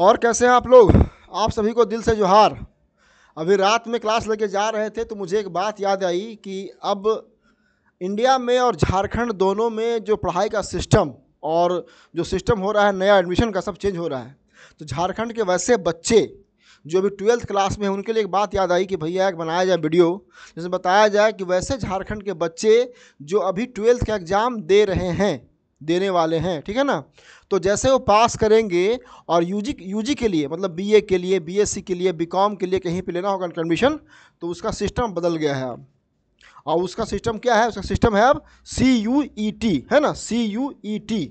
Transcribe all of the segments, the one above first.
और कैसे हैं आप लोग आप सभी को दिल से जोहार अभी रात में क्लास लेके जा रहे थे तो मुझे एक बात याद आई कि अब इंडिया में और झारखंड दोनों में जो पढ़ाई का सिस्टम और जो सिस्टम हो रहा है नया एडमिशन का सब चेंज हो रहा है तो झारखंड के वैसे बच्चे जो अभी ट्वेल्थ क्लास में हैं उनके लिए एक बात याद आई कि भैया एक बनाया जाए वीडियो जिसमें बताया जाए कि वैसे झारखंड के बच्चे जो अभी ट्वेल्थ का एग्ज़ाम दे रहे हैं देने वाले हैं ठीक है ना तो जैसे वो पास करेंगे और यूजी यूजी के लिए मतलब बीए के लिए बीएससी के लिए बीकॉम के लिए कहीं पे लेना होगा एडमिशन तो उसका सिस्टम बदल गया है अब और उसका सिस्टम क्या है उसका सिस्टम है अब सी यू ई टी है ना सी यू ई टी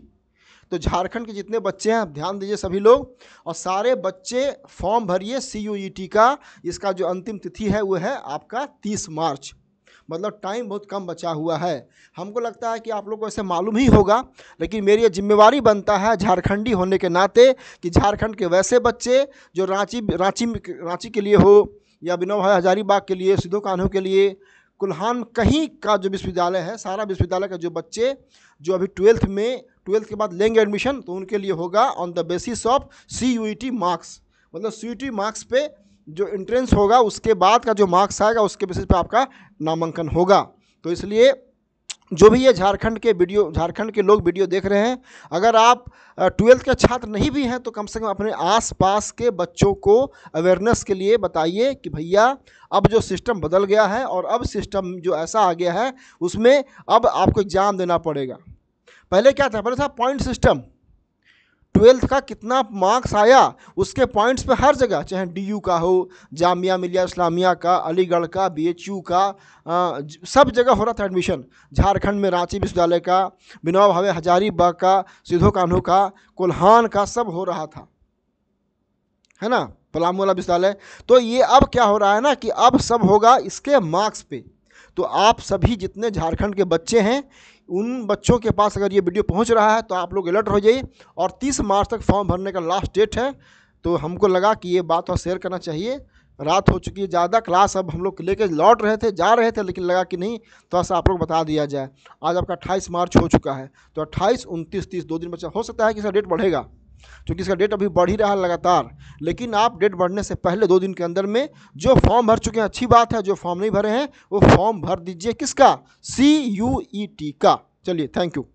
तो झारखंड के जितने बच्चे हैं आप ध्यान दीजिए सभी लोग और सारे बच्चे फॉर्म भरिए सी यू ई टी का इसका जो अंतिम तिथि है वो है आपका तीस मार्च मतलब टाइम बहुत कम बचा हुआ है हमको लगता है कि आप लोग को ऐसे मालूम ही होगा लेकिन मेरी ये जिम्मेवारी बनता है झारखंडी होने के नाते कि झारखंड के वैसे बच्चे जो रांची रांची रांची के लिए हो या बिनो भाई हजारीबाग के लिए सिद्धो कान्हू के लिए कुल्हान कहीं का जो विश्वविद्यालय है सारा विश्वविद्यालय का जो बच्चे जो अभी ट्वेल्थ में ट्वेल्थ के बाद लेंगे एडमिशन तो उनके लिए होगा on the basis of C U marks मतलब सी यू मार्क्स पे जो इंट्रेंस होगा उसके बाद का जो मार्क्स आएगा उसके बेसिस पे आपका नामांकन होगा तो इसलिए जो भी ये झारखंड के वीडियो झारखंड के लोग वीडियो देख रहे हैं अगर आप ट्वेल्थ के छात्र नहीं भी हैं तो कम से कम अपने आसपास के बच्चों को अवेयरनेस के लिए बताइए कि भैया अब जो सिस्टम बदल गया है और अब सिस्टम जो ऐसा आ गया है उसमें अब आपको एग्ज़ाम देना पड़ेगा पहले क्या था पहले था पॉइंट सिस्टम ट्वेल्थ का कितना मार्क्स आया उसके पॉइंट्स पे हर जगह चाहे डीयू का हो जामिया मिलिया इस्लामिया का अलीगढ़ का बीएचयू का आ, सब जगह हो रहा था एडमिशन झारखंड में रांची विश्वविद्यालय का बिना भावे हजारीबाग का सिद्धो कान्हू का कोल्हान का सब हो रहा था है ना पलामू वाला विश्वविद्यालय तो ये अब क्या हो रहा है ना कि अब सब होगा इसके मार्क्स पे तो आप सभी जितने झारखंड के बच्चे हैं उन बच्चों के पास अगर ये वीडियो पहुंच रहा है तो आप लोग अलर्ट हो जाइए और 30 मार्च तक फॉर्म भरने का लास्ट डेट है तो हमको लगा कि ये बात और शेयर करना चाहिए रात हो चुकी है ज़्यादा क्लास अब हम लोग लेके लौट रहे थे जा रहे थे लेकिन लगा कि नहीं थोड़ा तो सा आप लोग बता दिया जाए आज आपका अट्ठाईस मार्च हो चुका है तो अट्ठाईस उनतीस तीस दो दिन बचा हो सकता है कि सर डेट बढ़ेगा क्योंकि इसका डेट अभी बढ़ ही रहा लगातार लेकिन आप डेट बढ़ने से पहले दो दिन के अंदर में जो फॉर्म भर चुके हैं अच्छी बात है जो फॉर्म नहीं भरे हैं वो फॉर्म भर दीजिए किसका सी यू ई टी का चलिए थैंक यू